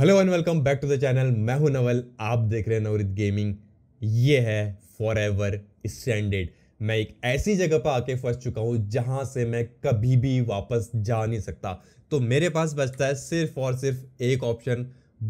hello and welcome back to the channel मैं हूं नवल आप देख रहे हैं नवरित गेमिंग ये है फॉर एवर स्टैंडर्ड मैं एक ऐसी जगह पर आके फंस चुका हूँ जहाँ से मैं कभी भी वापस जा नहीं सकता तो मेरे पास बचता है सिर्फ और सिर्फ एक ऑप्शन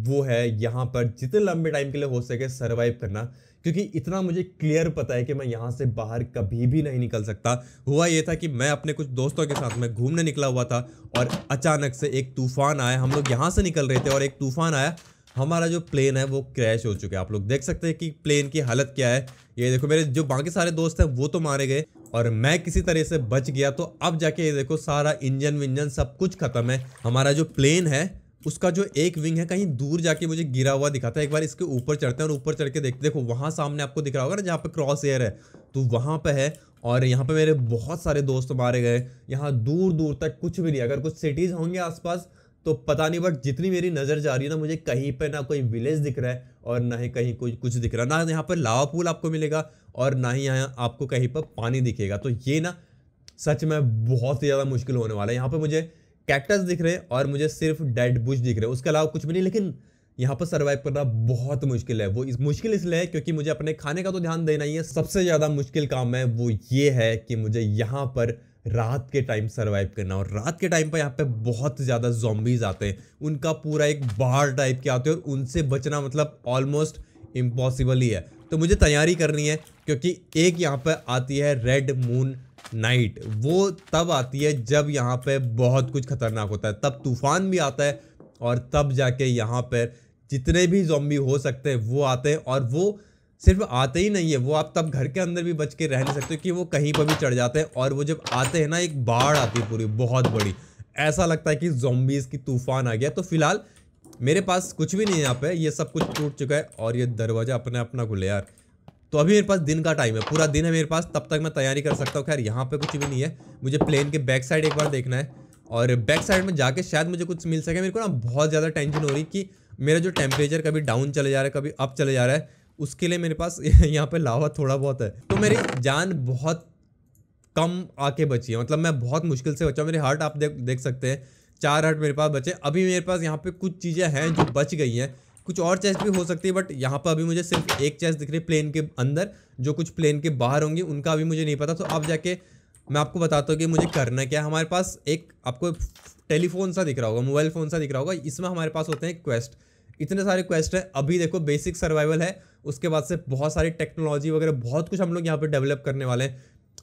वो है यहाँ पर जितने लंबे टाइम के लिए हो सके सर्वाइव करना क्योंकि इतना मुझे क्लियर पता है कि मैं यहाँ से बाहर कभी भी नहीं निकल सकता हुआ ये था कि मैं अपने कुछ दोस्तों के साथ में घूमने निकला हुआ था और अचानक से एक तूफान आया हम लोग यहाँ से निकल रहे थे और एक तूफान आया हमारा जो प्लेन है वो क्रैश हो चुका है आप लोग देख सकते हैं कि प्लेन की हालत क्या है ये देखो मेरे जो बाकी सारे दोस्त हैं वो तो मारे गए और मैं किसी तरह से बच गया तो अब जाके ये देखो सारा इंजन विंजन सब कुछ खत्म है हमारा जो प्लेन है उसका जो एक विंग है कहीं दूर जाके मुझे गिरा हुआ दिखाता है एक बार इसके ऊपर चढ़ते हैं और ऊपर चढ़ के देखते देखो वहाँ सामने आपको दिख रहा होगा ना जहाँ पे क्रॉस एयर है तो वहाँ पे है और यहाँ पे मेरे बहुत सारे दोस्त मारे गए यहाँ दूर दूर तक कुछ भी नहीं अगर कुछ सिटीज़ होंगे आसपास तो पता नहीं बट जितनी मेरी नज़र जा रही है ना मुझे कहीं पर ना कोई विलेज दिख रहा है और ना ही कहीं कोई कुछ दिख रहा है ना यहाँ पर लावा पूल आपको मिलेगा और ना ही यहाँ आपको कहीं पर पानी दिखेगा तो ये ना सच में बहुत ही ज़्यादा मुश्किल होने वाला है यहाँ पर मुझे कैक्टस दिख रहे हैं और मुझे सिर्फ डेड बुश दिख रहे हैं उसके अलावा कुछ भी नहीं लेकिन यहाँ पर सर्वाइव करना बहुत मुश्किल है वो इस मुश्किल इसलिए है क्योंकि मुझे अपने खाने का तो ध्यान देना ही है सबसे ज़्यादा मुश्किल काम है वो ये है कि मुझे यहाँ पर रात के टाइम सर्वाइव करना और रात के टाइम पर यहाँ पे बहुत ज़्यादा जॉम्बीज आते हैं उनका पूरा एक बाढ़ टाइप के आते हैं और उनसे बचना मतलब ऑलमोस्ट इम्पॉसिबल ही है तो मुझे तैयारी करनी है क्योंकि एक यहाँ पर आती है रेड मून नाइट वो तब आती है जब यहाँ पे बहुत कुछ खतरनाक होता है तब तूफान भी आता है और तब जाके यहाँ पर जितने भी जोम्बी हो सकते हैं वो आते हैं और वो सिर्फ आते ही नहीं है वो आप तब घर के अंदर भी बच के रह नहीं सकते कि वो कहीं पर भी चढ़ जाते हैं और वो जब आते हैं ना एक बाढ़ आती है पूरी बहुत बड़ी ऐसा लगता है कि जोम्बीज़ की तूफान आ गया तो फिलहाल मेरे पास कुछ भी नहीं है यहाँ पे ये सब कुछ टूट चुका है और ये दरवाज़ा अपने अपना खुले यार तो अभी मेरे पास दिन का टाइम है पूरा दिन है मेरे पास तब तक मैं तैयारी कर सकता हूँ खैर यहाँ पे कुछ भी नहीं है मुझे प्लेन के बैक साइड एक बार देखना है और बैक साइड में जाके शायद मुझे कुछ मिल सके मेरे को ना बहुत ज़्यादा टेंशन हो रही कि मेरा जो टेम्परेचर कभी डाउन चले जा रहा है कभी अप चले जा रहा है उसके लिए मेरे पास यहाँ पर लावा थोड़ा बहुत है तो मेरी जान बहुत कम आके बची है मतलब मैं बहुत मुश्किल से बचा मेरे हार्ट आप देख देख सकते हैं चार हार्ट मेरे पास बचे अभी मेरे पास यहाँ पर कुछ चीज़ें हैं जो बच गई हैं कुछ और चेस्ट भी हो सकती है बट यहाँ पर अभी मुझे सिर्फ एक चेस्ट दिख रही है प्लेन के अंदर जो कुछ प्लेन के बाहर होंगी उनका अभी मुझे नहीं पता तो अब जाके मैं आपको बताता हूँ कि मुझे करना क्या हमारे पास एक आपको टेलीफोन सा दिख रहा होगा मोबाइल फ़ोन सा दिख रहा होगा इसमें हमारे पास होते हैं क्वेस्ट इतने सारे क्वेस्ट हैं अभी देखो बेसिक सर्वाइवल है उसके बाद से बहुत सारी टेक्नोलॉजी वगैरह बहुत कुछ हम लोग यहाँ पर डेवलप करने वाले हैं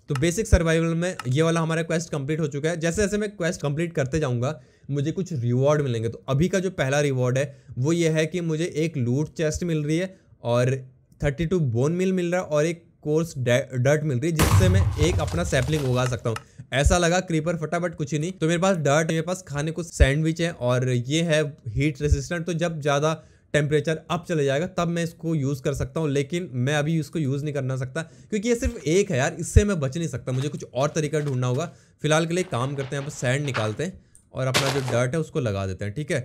तो बेसिक सर्वाइवल में ये वाला हमारा क्वेस्ट कंप्लीट हो चुका है जैसे जैसे मैं क्वेस्ट कंप्लीट करते जाऊँगा मुझे कुछ रिवॉर्ड मिलेंगे तो अभी का जो पहला रिवॉर्ड है वो ये है कि मुझे एक लूट चेस्ट मिल रही है और थर्टी टू बोन मिल मिल रहा है और एक कोर्स डर्ट मिल रही है जिससे मैं एक अपना सैपलिंग उगा सकता हूँ ऐसा लगा क्रीपर फटाफट कुछ ही नहीं तो मेरे पास डर्ट मेरे पास खाने को सैंडविच है और ये है हीट रेसिस्टेंट तो जब ज़्यादा टेम्परेचर अप चले जाएगा तब मैं इसको यूज़ कर सकता हूँ लेकिन मैं अभी इसको यूज़ नहीं करना सकता क्योंकि ये सिर्फ एक है यार इससे मैं बच नहीं सकता मुझे कुछ और तरीका ढूंढना होगा फिलहाल के लिए काम करते हैं यहाँ पर सैंड निकालते हैं और अपना जो डर्ट है उसको लगा देते हैं ठीक है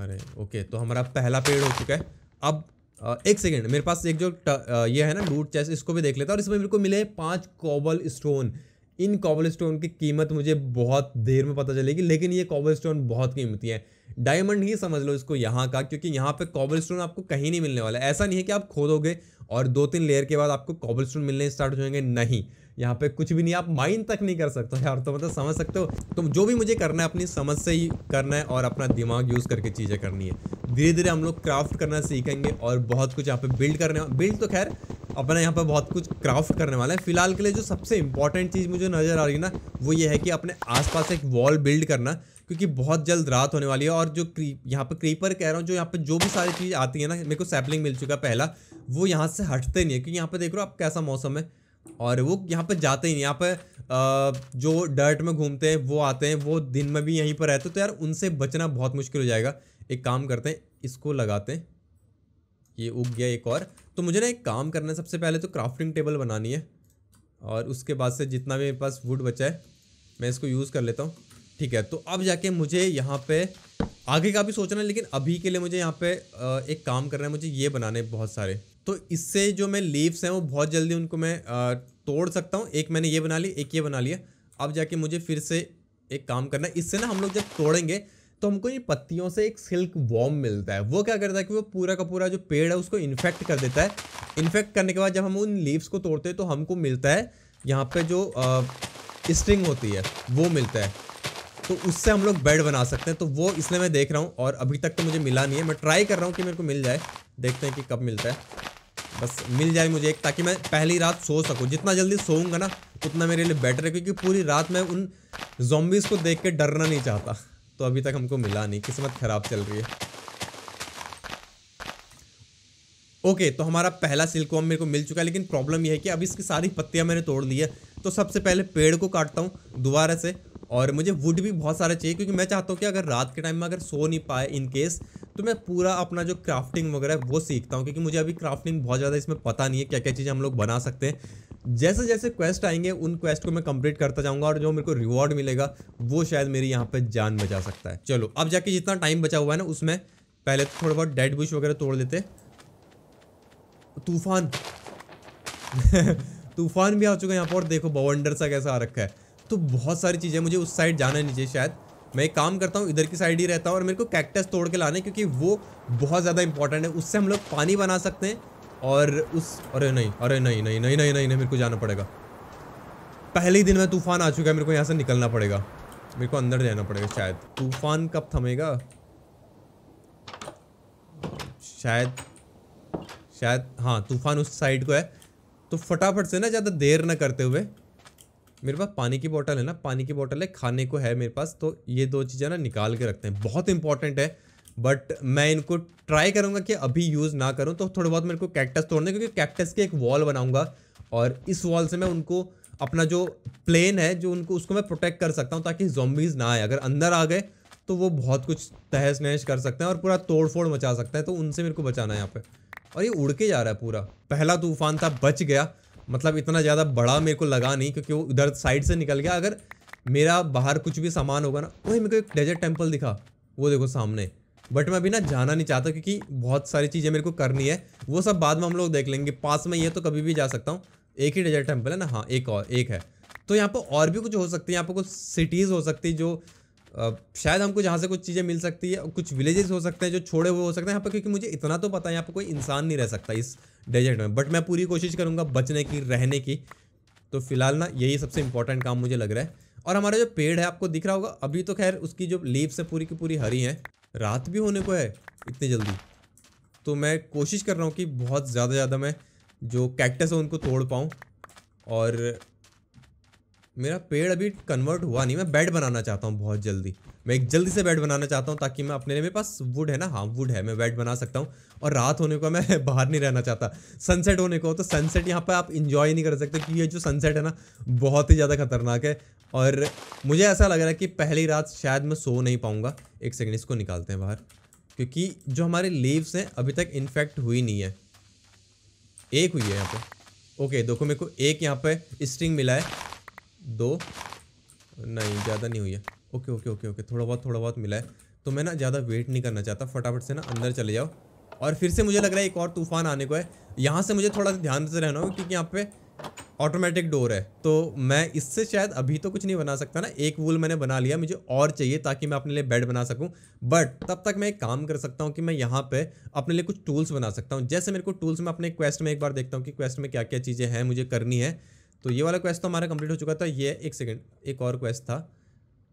अरे ओके तो हमारा पहला पेड़ हो चुका है अब एक सेकेंड मेरे पास एक जो ये है ना लूट चेस इसको भी देख लेता और इसमें मेरे को मिले पाँच कोबल स्टोन इन कॉबल स्टोन की कीमत मुझे बहुत देर में पता चलेगी लेकिन ये कॉबल स्टोन बहुत कीमती है डायमंड ही समझ लो इसको यहाँ का क्योंकि यहाँ पे कॉबल स्टोन आपको कहीं नहीं मिलने वाला ऐसा नहीं है कि आप खोदोगे और दो तीन लेयर के बाद आपको कॉबल स्टोन मिलने स्टार्ट हो जाएंगे नहीं यहाँ पे कुछ भी नहीं आप माइंड तक नहीं कर सकते यार तो मतलब समझ सकते हो तो जो भी मुझे करना है अपनी समझ से ही करना है और अपना दिमाग यूज़ करके चीज़ें करनी है धीरे धीरे हम लोग क्राफ्ट करना सीखेंगे और बहुत कुछ यहाँ पे बिल्ड करने बिल्ड तो खैर अपने यहाँ पर बहुत कुछ क्राफ्ट करने वाला है फिलहाल के लिए जो सबसे इंपॉर्टेंट चीज़ मुझे नज़र आ रही है ना वो ये है कि अपने आसपास एक वॉल बिल्ड करना क्योंकि बहुत जल्द रात होने वाली है और जो क्रीप यहाँ पर क्रीपर कह रहा हूँ जो यहाँ पर जो भी सारी चीज़ आती है ना मेरे को सैपलिंग मिल चुका पहला वो यहाँ से हटते नहीं है क्योंकि यहाँ पर देख रहे हो आप कैसा मौसम है और वो यहाँ पर जाते ही नहीं यहाँ पर जो डर्ट में घूमते हैं वो आते हैं वो दिन में भी यहीं पर रहते तो यार उनसे बचना बहुत मुश्किल हो जाएगा एक काम करते हैं इसको लगाते हैं ये उग गया एक और तो मुझे ना एक काम करना है सबसे पहले तो क्राफ्टिंग टेबल बनानी है और उसके बाद से जितना भी मेरे पास वुड बचा है मैं इसको यूज़ कर लेता हूँ ठीक है तो अब जाके मुझे यहाँ पे आगे का भी सोचना है लेकिन अभी के लिए मुझे यहाँ पे एक काम करना है मुझे ये बनाने बहुत सारे तो इससे जो मैं लीव्स हैं वो बहुत जल्दी उनको मैं तोड़ सकता हूँ एक मैंने ये बना ली एक ये बना लिया अब जाके मुझे फिर से एक काम करना है इससे ना हम लोग जब तोड़ेंगे तो हमको ये पत्तियों से एक सिल्क वॉर्म मिलता है वो क्या करता है कि वो पूरा का पूरा जो पेड़ है उसको इन्फेक्ट कर देता है इन्फेक्ट करने के बाद जब हम उन लीव्स को तोड़ते हैं तो हमको मिलता है यहाँ पे जो स्ट्रिंग होती है वो मिलता है तो उससे हम लोग बेड बना सकते हैं तो वो इसलिए मैं देख रहा हूँ और अभी तक तो मुझे मिला नहीं है मैं ट्राई कर रहा हूँ कि मेरे को मिल जाए देखते हैं कि कब मिलता है बस मिल जाए मुझे एक ताकि मैं पहली रात सो सकूँ जितना जल्दी सोऊंगा ना उतना मेरे लिए बेटर है क्योंकि पूरी रात मैं उन जोम्बिस को देख के डरना नहीं चाहता तो अभी तक हमको मिला नहीं किस्मत ख़राब चल रही है ओके okay, तो हमारा पहला वॉर्म मेरे को मिल चुका है लेकिन प्रॉब्लम यह है कि अब इसकी सारी पत्तियां मैंने तोड़ ली है तो सबसे पहले पेड़ को काटता हूँ दोबारा से और मुझे वुड भी बहुत सारा चाहिए क्योंकि मैं चाहता हूँ कि अगर रात के टाइम में अगर सो नहीं पाए इन केस तो मैं पूरा अपना जो क्राफ्टिंग वगैरह वो सीखता हूँ क्योंकि मुझे अभी क्राफ्टिंग बहुत ज़्यादा इसमें पता नहीं है क्या क्या चीज़ें हम लोग बना सकते हैं जैसे जैसे क्वेस्ट आएंगे उन क्वेस्ट को मैं कंप्लीट करता जाऊंगा और जो मेरे को रिवॉर्ड मिलेगा वो शायद मेरी यहाँ पे जान बचा सकता है चलो अब जाके जितना टाइम बचा हुआ है ना उसमें पहले तो थोड़ा बहुत डेड बुश वगैरह तोड़ लेते तूफान तूफान भी आ चुका है यहाँ पर और देखो बवंडर सा कैसा आ रखा है तो बहुत सारी चीज़ें मुझे उस साइड जाना नहीं चाहिए शायद मैं एक काम करता हूँ इधर की साइड ही रहता हूँ और मेरे को कैक्टस तोड़ के लाने क्योंकि वो बहुत ज़्यादा इंपॉर्टेंट है उससे हम लोग पानी बना सकते हैं और उस अरे नहीं अरे नहीं नहीं नहीं नहीं नहीं नहीं मेरे को जाना पड़ेगा पहले ही दिन में तूफान आ चुका है मेरे को यहाँ से निकलना पड़ेगा मेरे को अंदर जाना पड़ेगा शायद तूफान कब थमेगा शायद शायद हाँ तूफान उस साइड को है तो फटाफट से ना ज़्यादा देर ना करते हुए मेरे पास पानी की बोतल है ना पानी की बोतल है खाने को है मेरे पास तो ये दो चीज़ें ना निकाल के रखते हैं बहुत इंपॉर्टेंट है बट मैं इनको ट्राई करूँगा कि अभी यूज़ ना करूँ तो थोड़े बहुत मेरे को कैक्टस तोड़ने क्योंकि कैक्टस के एक वॉल बनाऊँगा और इस वॉल से मैं उनको अपना जो प्लेन है जो उनको उसको मैं प्रोटेक्ट कर सकता हूँ ताकि जोम्बीज़ ना आए अगर अंदर आ गए तो वो बहुत कुछ तहस नहस कर सकते हैं और पूरा तोड़ फोड़ मचा सकते हैं तो उनसे मेरे को बचाना है यहाँ पे और ये उड़ के जा रहा है पूरा पहला तूफान था बच गया मतलब इतना ज़्यादा बड़ा मेरे को लगा नहीं क्योंकि वो उधर साइड से निकल गया अगर मेरा बाहर कुछ भी सामान होगा ना वही मेरे को एक डेजर्ट टेम्पल दिखा वो देखो सामने बट मैं अभी ना जाना नहीं चाहता क्योंकि बहुत सारी चीज़ें मेरे को करनी है वो सब बाद में हम लोग देख लेंगे पास में ये तो कभी भी जा सकता हूँ एक ही डेजर्ट टेम्पल है ना हाँ एक और एक है तो यहाँ पर और भी कुछ हो सकती है यहाँ पर कुछ सिटीज़ हो सकती है जो आ, शायद हमको जहाँ से कुछ चीज़ें मिल सकती है कुछ विलेजेस हो सकते हैं जो छोड़े हुए हो सकते हैं यहाँ पर क्योंकि मुझे इतना तो पता है यहाँ पर कोई इंसान नहीं रह सकता इस डेजर्ट में बट मैं पूरी कोशिश करूँगा बचने की रहने की तो फिलहाल ना यही सबसे इंपॉर्टेंट काम मुझे लग रहा है और हमारा जो पेड़ है आपको दिख रहा होगा अभी तो खैर उसकी जो लीव्स है पूरी की पूरी हरी हैं रात भी होने को है इतनी जल्दी तो मैं कोशिश कर रहा हूँ कि बहुत ज़्यादा ज़्यादा मैं जो कैक्टस है उनको तोड़ पाऊँ और मेरा पेड़ अभी कन्वर्ट हुआ नहीं मैं बेड बनाना चाहता हूँ बहुत जल्दी मैं एक जल्दी से बेड बनाना चाहता हूँ ताकि मैं अपने लिए मेरे पास वुड है ना हाँ वुड है मैं बेड बना सकता हूँ और रात होने को मैं बाहर नहीं रहना चाहता सनसेट होने को तो सनसेट यहाँ पर आप इन्जॉय नहीं कर सकते क्योंकि ये जो सनसेट है ना बहुत ही ज़्यादा खतरनाक है और मुझे ऐसा लग रहा है कि पहली रात शायद मैं सो नहीं पाऊँगा एक सेकेंड इसको निकालते हैं बाहर क्योंकि जो हमारे लीव्स हैं अभी तक इन्फेक्ट हुई नहीं है एक हुई है यहाँ पर ओके देखो मेरे को एक यहाँ पर स्ट्रिंग मिला है दो नहीं ज़्यादा नहीं हुई है ओके ओके ओके ओके थोड़ा बहुत थोड़ा बहुत मिला है तो मैं ना ज़्यादा वेट नहीं करना चाहता फटाफट से ना अंदर चले जाओ और फिर से मुझे लग रहा है एक और तूफान आने को है यहाँ से मुझे थोड़ा सा ध्यान से रहना होगा क्योंकि यहाँ पे ऑटोमेटिक डोर है तो मैं इससे शायद अभी तो कुछ नहीं बना सकता ना एक वूल मैंने बना लिया मुझे और चाहिए ताकि मैं अपने लिए बेड बना सकूं बट तब तक मैं एक काम कर सकता हूं कि मैं यहाँ पे अपने लिए कुछ टूल्स बना सकता हूं जैसे मेरे को टूल्स में अपने क्वेस्ट में एक बार देखता हूँ कि क्वेस्ट में क्या क्या चीज़ें हैं मुझे करनी है तो ये वाला क्वेस्ट तो हमारा कंप्लीट हो चुका था ये एक सेकेंड एक और क्वेस्ट था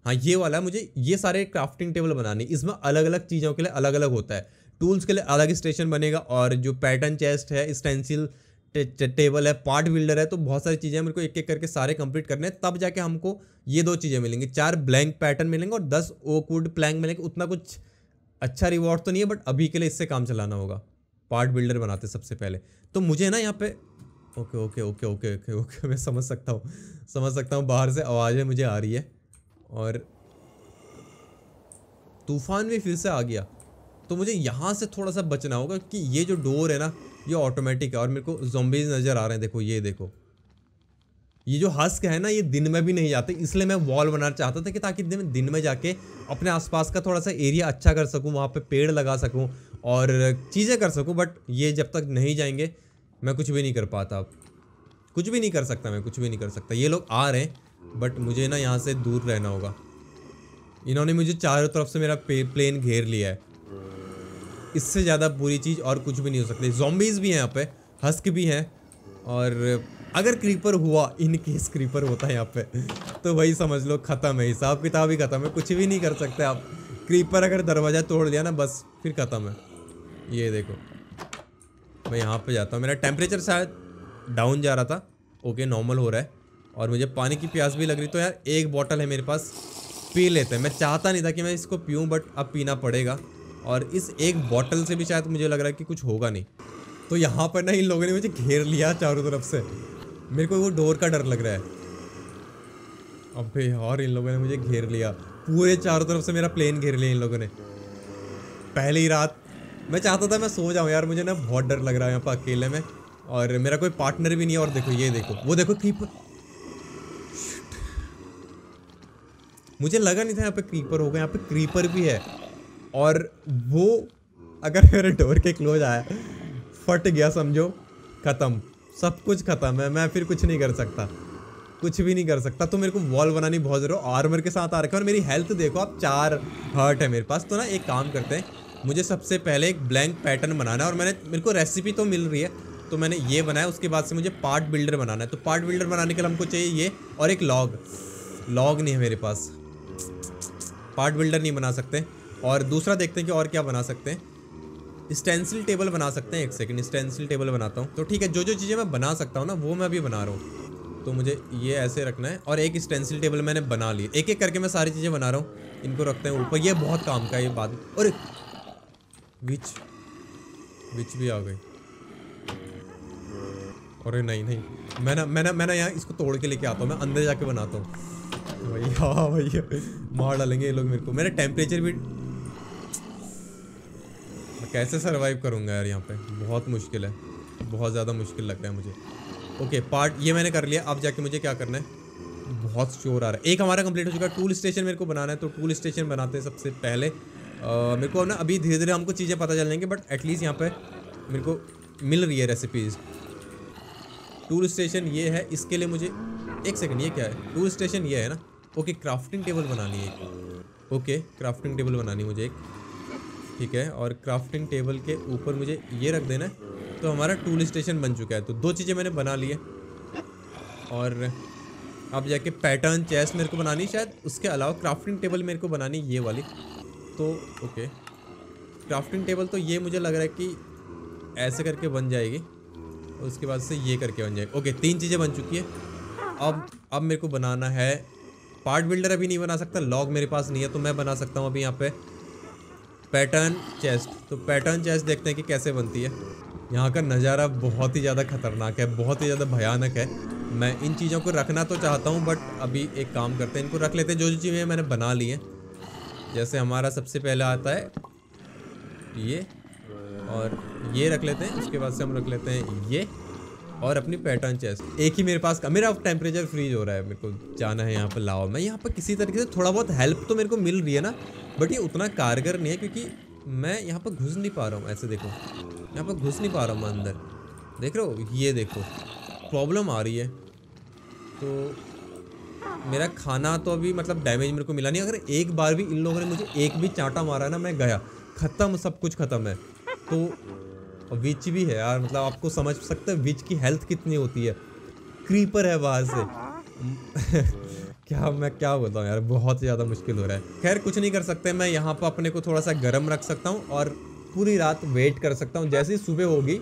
हाँ ये वाला है मुझे ये सारे क्राफ्टिंग टेबल बनाने इसमें अलग अलग चीज़ों के लिए अलग अलग होता है टूल्स के लिए अलग स्टेशन बनेगा और जो पैटर्न चेस्ट है स्टेंसिल टे, टेबल है पार्ट बिल्डर है तो बहुत सारी चीज़ें मेरे को एक एक करके सारे कंप्लीट करने हैं तब जाके हमको ये दो चीज़ें मिलेंगी चार ब्लैंक पैटर्न मिलेंगे और दस ओकवुड प्लैंक मिलेंगे उतना कुछ अच्छा रिवॉर्ड तो नहीं है बट अभी के लिए इससे काम चलाना होगा पार्ट बिल्डर बनाते सबसे पहले तो मुझे ना यहाँ पे okay okay okay okay okay okay मैं समझ सकता हूँ समझ सकता हूँ बाहर से आवाज़ें मुझे आ रही है और तूफ़ान भी फिर से आ गया तो मुझे यहाँ से थोड़ा सा बचना होगा कि ये जो डोर है ना ये ऑटोमेटिक है और मेरे को जोम्बीज नज़र आ रहे हैं देखो ये देखो ये जो हस्क है ना ये दिन में भी नहीं जाते इसलिए मैं वॉल बनाना चाहता था कि ताकि दिन में जाके अपने आसपास का थोड़ा सा एरिया अच्छा कर सकूँ वहाँ पे पेड़ लगा सकूँ और चीज़ें कर सकूँ बट ये जब तक नहीं जाएंगे मैं कुछ भी नहीं कर पाता कुछ भी नहीं कर सकता मैं कुछ भी नहीं कर सकता ये लोग आ रहे हैं बट मुझे ना यहाँ से दूर रहना होगा इन्होंने मुझे चारों तरफ से मेरा प्लेन घेर लिया है इससे ज़्यादा बुरी चीज़ और कुछ भी नहीं हो सकती जॉम्बीज़ भी हैं यहाँ पे हस्क भी हैं और अगर क्रीपर हुआ इन केस क्रीपर होता है यहाँ पे तो वही समझ लो ख़त्म है हिसाब किताब ही ख़त्म है कुछ भी नहीं कर सकते आप क्रीपर अगर दरवाज़ा तोड़ लिया ना बस फिर ख़त्म है ये देखो मैं यहाँ पे जाता हूँ मेरा टेम्परेचर शायद डाउन जा रहा था ओके नॉर्मल हो रहा है और मुझे पानी की प्यास भी लग रही तो यार एक बॉटल है मेरे पास पी लेते हैं मैं चाहता नहीं था कि मैं इसको पीऊँ बट अब पीना पड़ेगा और इस एक बॉटल से भी शायद मुझे लग रहा है कि कुछ होगा नहीं तो यहाँ पर ना इन लोगों ने मुझे घेर लिया चारों तरफ से मेरे को वो डोर का डर लग रहा है अबे और इन लोगों ने मुझे घेर लिया पूरे चारों तरफ से मेरा प्लेन घेर लिया इन लोगों ने पहली रात मैं चाहता था मैं सो जाऊँ यार मुझे ना बहुत डर लग रहा है यहाँ पर अकेले में और मेरा कोई पार्टनर भी नहीं है और देखो ये देखो वो देखो कीपर मुझे लगा नहीं था यहाँ पे क्रीपर होगा यहाँ पे क्रीपर भी है और वो अगर मेरे डोर के क्लोज आया फट गया समझो ख़त्म सब कुछ ख़त्म है मैं फिर कुछ नहीं कर सकता कुछ भी नहीं कर सकता तो मेरे को वॉल बनानी बहुत जरूर आर्मर के साथ आ रखा है और मेरी हेल्थ देखो आप चार हर्ट है मेरे पास तो ना एक काम करते हैं मुझे सबसे पहले एक ब्लैंक पैटर्न बनाना है और मैंने मेरे को रेसिपी तो मिल रही है तो मैंने ये बनाया उसके बाद से मुझे पार्ट बिल्डर बनाना है तो पार्ट बिल्डर बनाने के लिए हमको चाहिए ये और एक लॉग लॉग नहीं है मेरे पास पार्ट बिल्डर नहीं बना सकते और दूसरा देखते हैं कि और क्या बना सकते हैं स्टेंसिल टेबल बना सकते हैं एक सेकंड स्टेंसिल टेबल बनाता हूँ तो ठीक है जो जो चीज़ें मैं बना सकता हूँ ना वो मैं अभी बना रहा हूँ तो मुझे ये ऐसे रखना है और एक स्टेंसिल टेबल मैंने बना ली एक एक करके मैं सारी चीज़ें बना रहा हूँ इनको रखते हैं ऊपर ये बहुत काम का ये बात और विच विच भी आ गई अरे नहीं नहीं मैं ना मैं ना मैं ना यहाँ इसको तोड़ के लेके आता हूँ मैं अंदर जाके बनाता हूँ भैया हाँ, भैया मार डालेंगे ये लोग मेरे को मेरा टेम्परेचर भी कैसे सरवाइव करूँगा यार यहाँ पे बहुत मुश्किल है बहुत ज़्यादा मुश्किल लग रहा है मुझे ओके पार्ट ये मैंने कर लिया अब जाके मुझे क्या करना है बहुत शोर आ रहा है एक हमारा कंप्लीट हो चुका है टूल स्टेशन मेरे को बनाना है तो टूल स्टेशन बनाते हैं सबसे पहले आ, मेरे को ना अभी धीरे धीरे हमको चीज़ें पता चल बट एटलीस्ट यहाँ पे मेरे को मिल रही है रेसिपीज़ टूल स्टेशन ये है इसके लिए मुझे एक सेकंड ये क्या है टूल स्टेशन ये है ना ओके क्राफ्टिंग टेबल बनानी है ओके क्राफ्टिंग टेबल बनानी मुझे एक ठीक है और क्राफ्टिंग टेबल के ऊपर मुझे ये रख देना है तो हमारा टूल स्टेशन बन चुका है तो दो चीज़ें मैंने बना ली है और अब जाके पैटर्न चेस मेरे को बनानी शायद उसके अलावा क्राफ्टिंग टेबल मेरे को बनानी ये वाली तो ओके क्राफ्टिंग टेबल तो ये मुझे लग रहा है कि ऐसे करके बन जाएगी और उसके बाद से ये करके बन जाएगी ओके तीन चीज़ें बन चुकी है अब अब मेरे को बनाना है पार्ट बिल्डर अभी नहीं बना सकता लॉग मेरे पास नहीं है तो मैं बना सकता हूँ अभी यहाँ पे पैटर्न चेस्ट तो पैटर्न चेस्ट देखते हैं कि कैसे बनती है यहाँ का नज़ारा बहुत ही ज़्यादा खतरनाक है बहुत ही ज़्यादा भयानक है मैं इन चीज़ों को रखना तो चाहता हूँ बट अभी एक काम करते हैं इनको रख लेते हैं जो जो चीज़ें मैंने बना ली हैं जैसे हमारा सबसे पहले आता है ये और ये रख लेते हैं उसके बाद से हम रख लेते हैं ये और अपनी पैटर्न चेस्ट एक ही मेरे पास का मेरा टेम्परेचर फ्रीज हो रहा है मेरे को जाना है यहाँ पर लाओ मैं यहाँ पर किसी तरीके से थोड़ा बहुत हेल्प तो मेरे को मिल रही है ना बट ये उतना कारगर नहीं है क्योंकि मैं यहाँ पर घुस नहीं पा रहा हूँ ऐसे देखो यहाँ पर घुस नहीं पा रहा हूँ मैं अंदर देख रहे हो ये देखो प्रॉब्लम आ रही है तो मेरा खाना तो अभी मतलब डैमेज मेरे को मिला नहीं अगर एक बार भी इन लोगों ने मुझे एक भी चांटा मारा ना मैं गया ख़त्म सब कुछ ख़त्म है तो और विच भी है यार मतलब आपको समझ सकते हैं विच की हेल्थ कितनी होती है क्रीपर है बाहर से क्या मैं क्या बोलता हूँ यार बहुत ज़्यादा मुश्किल हो रहा है खैर कुछ नहीं कर सकते मैं यहाँ पर अपने को थोड़ा सा गर्म रख सकता हूँ और पूरी रात वेट कर सकता हूँ जैसे ही सुबह होगी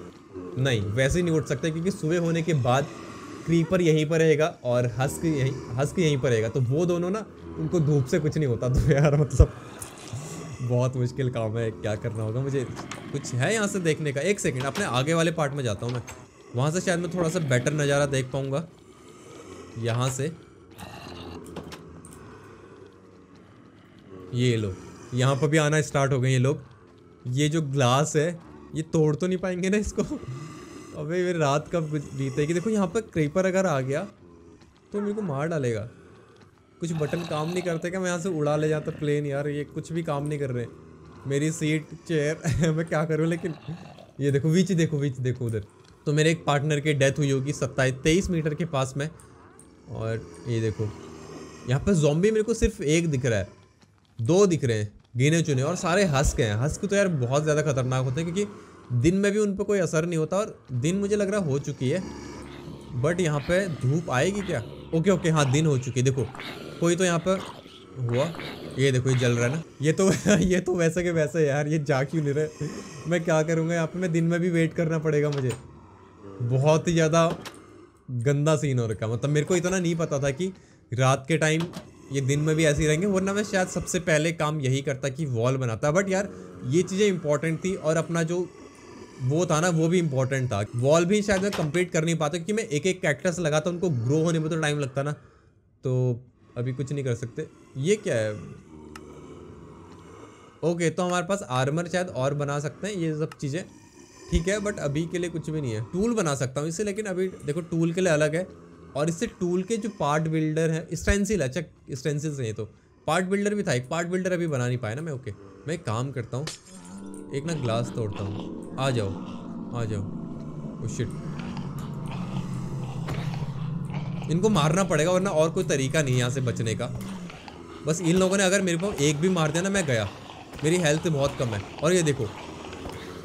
नहीं वैसे ही नहीं उठ सकते क्योंकि सुबह होने के बाद क्रीपर यहीं पर रहेगा और हस्क यहीं हस्क यहीं पर रहेगा तो वो दोनों ना उनको धूप से कुछ नहीं होता तो यार मतलब बहुत मुश्किल काम है क्या करना होगा मुझे कुछ है यहाँ से देखने का एक सेकेंड अपने आगे वाले पार्ट में जाता हूँ मैं वहाँ से शायद मैं थोड़ा सा बेटर नज़ारा देख पाऊँगा यहाँ से ये लो यहाँ पर भी आना स्टार्ट हो गए ये लोग ये जो ग्लास है ये तोड़ तो नहीं पाएंगे ना इसको अबे ये रात कब बीतेगी देखो यहाँ पर क्रीपर अगर आ गया तो मेरे को मार डालेगा कुछ बटन काम नहीं करते क्या मैं यहाँ से उड़ा ले जाता प्लेन यार ये कुछ भी काम नहीं कर रहे मेरी सीट चेयर मैं क्या करूँ लेकिन ये देखो बीच देखो बीच देखो उधर तो मेरे एक पार्टनर की डेथ हुई होगी सत्ताईस तेईस मीटर के पास में और ये देखो यहाँ पर जॉम्बी मेरे को सिर्फ एक दिख रहा है दो दिख रहे हैं गिने चुने और सारे हंस के हैं हंस के तो यार बहुत ज़्यादा खतरनाक होते हैं क्योंकि दिन में भी उन पर कोई असर नहीं होता और दिन मुझे लग रहा हो चुकी है बट यहाँ पे धूप आएगी क्या ओके ओके हाँ दिन हो चुकी है देखो कोई तो यहाँ पर हुआ ये देखो ये जल रहा है ना ये तो ये तो वैसे के वैसे यार ये जा क्यों नहीं रहे मैं क्या करूँगा यहाँ पे मैं दिन में भी वेट करना पड़ेगा मुझे बहुत ही ज़्यादा गंदा सीन हो रखा मतलब मेरे को इतना नहीं पता था कि रात के टाइम ये दिन में भी ऐसे ही रहेंगे वरना मैं शायद सबसे पहले काम यही करता कि वॉल बनाता बट यार ये चीज़ें इंपॉर्टेंट थी और अपना जो वो था ना वो भी इंपॉर्टेंट था वॉल भी शायद मैं कंप्लीट कर नहीं पाता क्योंकि मैं एक एक कैक्टस लगाता उनको ग्रो होने में तो टाइम लगता ना तो अभी कुछ नहीं कर सकते ये क्या है ओके तो हमारे पास आर्मर शायद और बना सकते हैं ये सब चीज़ें ठीक है बट अभी के लिए कुछ भी नहीं है टूल बना सकता हूँ इससे लेकिन अभी देखो टूल के लिए अलग है और इससे टूल के जो पार्ट बिल्डर है स्टेंसिल है चेक स्टेंसिल से तो पार्ट बिल्डर भी था एक पार्ट बिल्डर अभी बना नहीं पाया ना मैं ओके मैं काम करता हूँ एक ना ग्लास तोड़ता हूँ आ जाओ आ जाओ ओ oh शिट इनको मारना पड़ेगा वरना और कोई तरीका नहीं यहाँ से बचने का बस इन लोगों ने अगर मेरे को एक भी मार दिया ना मैं गया मेरी हेल्थ बहुत कम है और ये देखो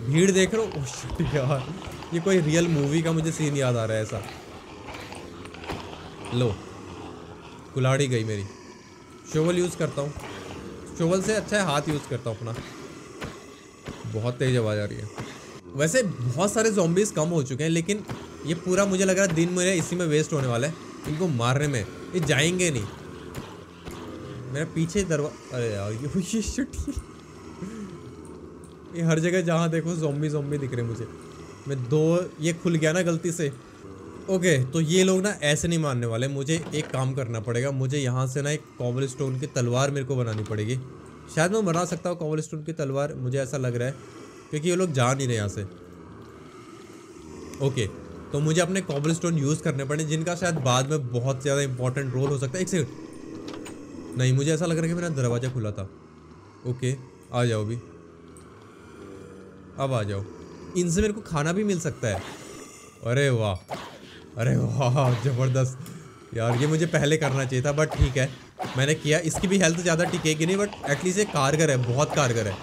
भीड़ देख रहे हो oh, यार ये कोई रियल मूवी का मुझे सीन याद आ रहा है ऐसा लो कुलाड़ी गई मेरी शोवल यूज़ करता हूँ शोवल से अच्छा है हाथ यूज़ करता हूँ अपना बहुत तेज़ आवाज़ आ रही है वैसे बहुत सारे जोम्बिस कम हो चुके हैं लेकिन ये पूरा मुझे लग रहा है दिन मेरे इसी में वेस्ट होने वाला है इनको मारने में ये जाएंगे नहीं मेरा पीछे दरवा अरे यार ये ये छुट्टी ये हर जगह जहाँ देखो जोम्बी जोम्बी दिख रहे मुझे मैं दो ये खुल गया ना गलती से ओके तो ये लोग ना ऐसे नहीं मानने वाले मुझे एक काम करना पड़ेगा मुझे यहाँ से ना एक कॉबल स्टोन की तलवार मेरे को बनानी पड़ेगी शायद मैं बना सकता हूँ कॉबल स्टोन की तलवार मुझे ऐसा लग रहा है क्योंकि ये लोग जा नहीं रहे यहाँ से ओके तो मुझे अपने कॉबल स्टोन यूज़ करने पड़े जिनका शायद बाद में बहुत ज़्यादा इंपॉर्टेंट रोल हो सकता है एक सेकंड नहीं मुझे ऐसा लग रहा है कि मेरा दरवाज़ा खुला था ओके आ जाओ अभी अब आ जाओ इनसे मेरे को खाना भी मिल सकता है अरे वाह अरे वाह ज़बरदस्त यार ये मुझे पहले करना चाहिए था बट ठीक है मैंने किया इसकी भी हेल्थ ज़्यादा टिकेगी नहीं बट एटलीस्ट ये कारगर है बहुत कारगर है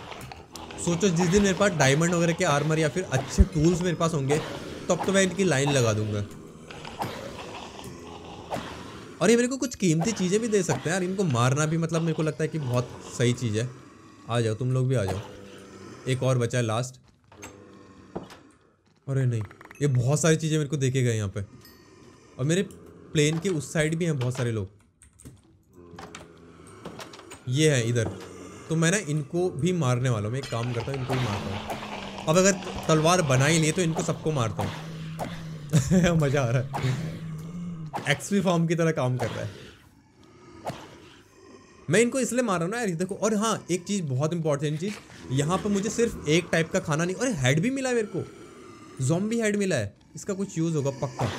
सोचो जिस दिन मेरे पास डायमंड वगैरह के आर्मर या फिर अच्छे टूल्स मेरे पास होंगे तब तो, तो मैं इनकी लाइन लगा दूंगा और ये मेरे को कुछ कीमती चीज़ें भी दे सकते हैं यार इनको मारना भी मतलब मेरे को लगता है कि बहुत सही चीज़ है आ जाओ तुम लोग भी आ जाओ एक और बचा है लास्ट अरे नहीं ये बहुत सारी चीज़ें मेरे को देखे गए यहाँ पे और मेरे प्लेन के उस साइड भी हैं बहुत सारे लोग ये है इधर तो मैं ना इनको भी मारने वाला हूँ मैं एक काम करता हूँ इनको भी मारता हूँ अब अगर तलवार बना ही नहीं तो इनको सबको मारता हूँ मज़ा आ रहा है एक्सपी फॉर्म की तरह काम कर रहा है मैं इनको इसलिए मार रहा हूँ ना यार देखो और हाँ एक चीज़ बहुत इंपॉर्टेंट चीज़ यहाँ पर मुझे सिर्फ एक टाइप का खाना नहीं और हेड भी मिला है मेरे को जोम्बी हेड मिला है इसका कुछ यूज़ होगा पक्का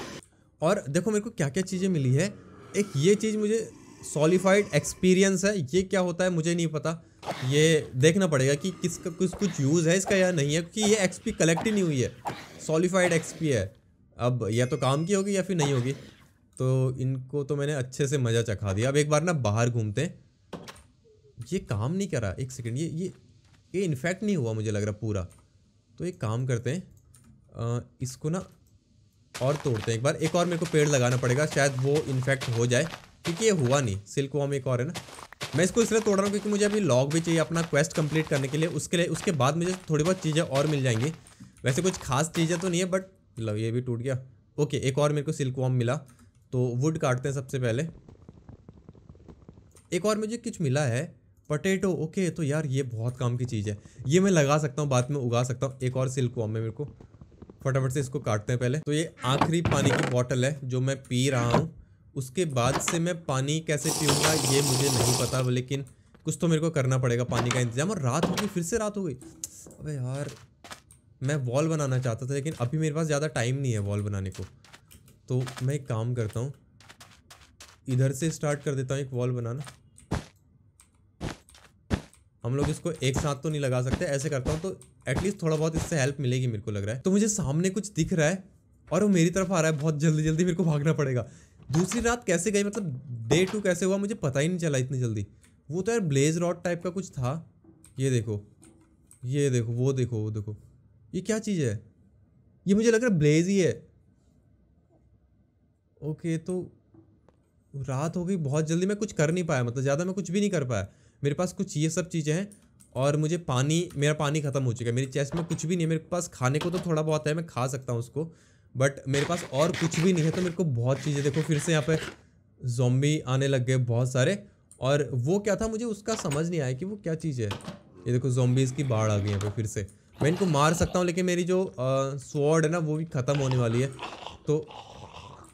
और देखो मेरे को क्या क्या चीज़ें मिली है एक ये चीज़ मुझे सॉलिफाइड एक्सपीरियंस है ये क्या होता है मुझे नहीं पता ये देखना पड़ेगा कि किसका कुछ कुछ यूज़ है इसका या नहीं है क्योंकि ये एक्सपी कलेक्ट ही नहीं हुई है सॉलीफाइड एक्सपी है अब या तो काम की होगी या फिर नहीं होगी तो इनको तो मैंने अच्छे से मज़ा चखा दिया अब एक बार ना बाहर घूमते हैं ये काम नहीं करा एक सेकेंड ये ये ये इन्फेक्ट नहीं हुआ मुझे लग रहा पूरा तो एक काम करते हैं आ, इसको ना और तोड़ते हैं एक बार एक और मेरे को पेड़ लगाना पड़ेगा शायद वो इन्फेक्ट हो जाए क्योंकि ये हुआ नहीं सिल्क वॉम एक और है ना मैं इसको इसलिए तोड़ रहा हूँ क्योंकि मुझे अभी लॉग भी चाहिए अपना क्वेस्ट कंप्लीट करने के लिए उसके लिए उसके बाद मुझे थोड़ी बहुत चीज़ें और मिल जाएंगी वैसे कुछ खास चीज़ें तो नहीं है बट मतलब ये भी टूट गया ओके एक और मेरे को सिल्क वॉम मिला तो वुड काटते हैं सबसे पहले एक और मुझे कुछ मिला है पटेटो ओके तो यार ये बहुत काम की चीज़ है ये मैं लगा सकता हूँ बाद में उगा सकता हूँ एक और सिल्क वॉम है मेरे को फटाफट से इसको काटते हैं पहले तो ये आखिरी पानी की बॉटल है जो मैं पी रहा हूँ उसके बाद से मैं पानी कैसे पीऊँगा ये मुझे नहीं पता लेकिन कुछ तो मेरे को करना पड़ेगा पानी का इंतजाम और रात हो गई फिर से रात हो गई अबे यार मैं वॉल बनाना चाहता था लेकिन अभी मेरे पास ज़्यादा टाइम नहीं है वॉल बनाने को तो मैं एक काम करता हूँ इधर से स्टार्ट कर देता हूँ एक वॉल बनाना हम लोग इसको एक साथ तो नहीं लगा सकते ऐसे करता हूँ तो एटलीस्ट थोड़ा बहुत इससे हेल्प मिलेगी मेरे को लग रहा है तो मुझे सामने कुछ दिख रहा है और वो मेरी तरफ आ रहा है बहुत जल्दी जल्दी मेरे को भागना पड़ेगा दूसरी रात कैसे गई मतलब डे टू कैसे हुआ मुझे पता ही नहीं चला इतनी जल्दी वो तो यार ब्लेज रॉड टाइप का कुछ था ये देखो ये देखो वो देखो वो देखो ये क्या चीज़ है ये मुझे लग रहा है ब्लेज ही है ओके तो रात हो गई बहुत जल्दी मैं कुछ कर नहीं पाया मतलब ज़्यादा मैं कुछ भी नहीं कर पाया मेरे पास कुछ ये सब चीज़ें हैं और मुझे पानी मेरा पानी ख़त्म हो चुका है मेरी चेस्ट में कुछ भी नहीं है मेरे पास खाने को तो थोड़ा बहुत है मैं खा सकता हूँ उसको बट मेरे पास और कुछ भी नहीं है तो मेरे को बहुत चीज़ें देखो फिर से यहाँ पे जोम्बी आने लग गए बहुत सारे और वो क्या था मुझे उसका समझ नहीं आया कि वो क्या चीज़ है ये देखो जोम्बीज़ की बाढ़ आ गई है फिर से मैं इनको मार सकता हूँ लेकिन मेरी जो स्वॉर्ड है ना वो भी ख़त्म होने वाली है तो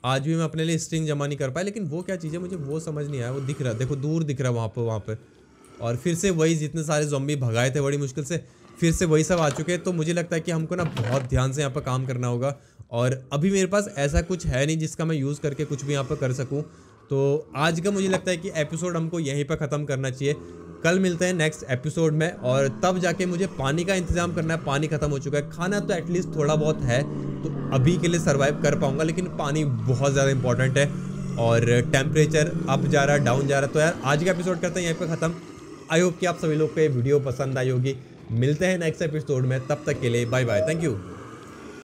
आज भी मैं अपने लिए स्ट्रिंग जमा नहीं कर पाया लेकिन वो क्या चीज़ है मुझे वो समझ नहीं आया वो दिख रहा देखो दूर दिख रहा वहाँ पर वहाँ पर और फिर से वही जितने सारे जोम्बी भगाए थे बड़ी मुश्किल से फिर से वही सब आ चुके हैं तो मुझे लगता है कि हमको ना बहुत ध्यान से यहाँ पर काम करना होगा और अभी मेरे पास ऐसा कुछ है नहीं जिसका मैं यूज़ करके कुछ भी यहाँ पर कर सकूँ तो आज का मुझे लगता है कि एपिसोड हमको यहीं पर ख़त्म करना चाहिए कल मिलते हैं नेक्स्ट एपिसोड में और तब जाके मुझे पानी का इंतजाम करना है पानी ख़त्म हो चुका है खाना तो एटलीस्ट थोड़ा बहुत है तो अभी के लिए सर्वाइव कर पाऊँगा लेकिन पानी बहुत ज़्यादा इंपॉर्टेंट है और टेम्परेचर अप जा रहा है डाउन जा रहा है तो यार आज का एपिसोड करते हैं यहीं पर ख़त्म आई होप कि आप सभी लोग को ये वीडियो पसंद आई होगी मिलते हैं नेक्स्ट एपिसोड में तब तक के लिए बाय बाय थैंक यू